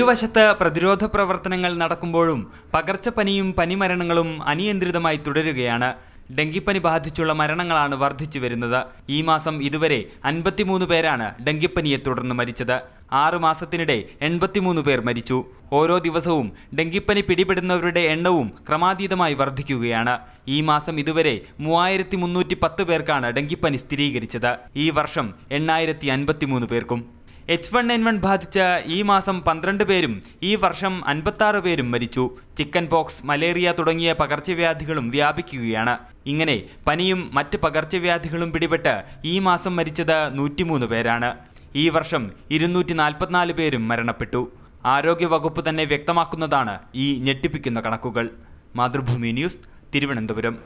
ഒരു വശത്ത് പ്രതിരോധ പ്രവർത്തനങ്ങൾ നടക്കുമ്പോഴും പകർച്ചപ്പനിയും പനിമരണങ്ങളും അനിയന്ത്രിതമായി തുടരുകയാണ് ഡെങ്കിപ്പനി ബാധിച്ചുള്ള മരണങ്ങളാണ് വർദ്ധിച്ചു വരുന്നത് ഈ മാസം ഇതുവരെ അൻപത്തിമൂന്ന് പേരാണ് ഡെങ്കിപ്പനിയെ തുടർന്ന് മരിച്ചത് ആറു മാസത്തിനിടെ എൺപത്തിമൂന്ന് പേർ മരിച്ചു ഓരോ ദിവസവും ഡെങ്കിപ്പനി പിടിപെടുന്നവരുടെ എണ്ണവും ക്രമാതീതമായി വർദ്ധിക്കുകയാണ് ഈ മാസം ഇതുവരെ മൂവായിരത്തി മുന്നൂറ്റി പത്ത് പേർക്കാണ് ഡെങ്കിപ്പനി സ്ഥിരീകരിച്ചത് ഈ വർഷം എണ്ണായിരത്തി അൻപത്തിമൂന്ന് പേർക്കും എച്ച് വൺ എൻ വൺ ബാധിച്ച ഈ മാസം പന്ത്രണ്ട് പേരും ഈ വർഷം അൻപത്താറ് പേരും മരിച്ചു ചിക്കൻ പോക്സ് മലേറിയ തുടങ്ങിയ പകർച്ചവ്യാധികളും വ്യാപിക്കുകയാണ് ഇങ്ങനെ പനിയും മറ്റ് പകർച്ചവ്യാധികളും പിടിപെട്ട് ഈ മാസം മരിച്ചത് നൂറ്റിമൂന്ന് പേരാണ് ഈ വർഷം ഇരുന്നൂറ്റി നാൽപ്പത്തിനാല് പേരും മരണപ്പെട്ടു ആരോഗ്യവകുപ്പ് തന്നെ വ്യക്തമാക്കുന്നതാണ് ഈ ഞെട്ടിപ്പിക്കുന്ന കണക്കുകൾ മാതൃഭൂമി ന്യൂസ് തിരുവനന്തപുരം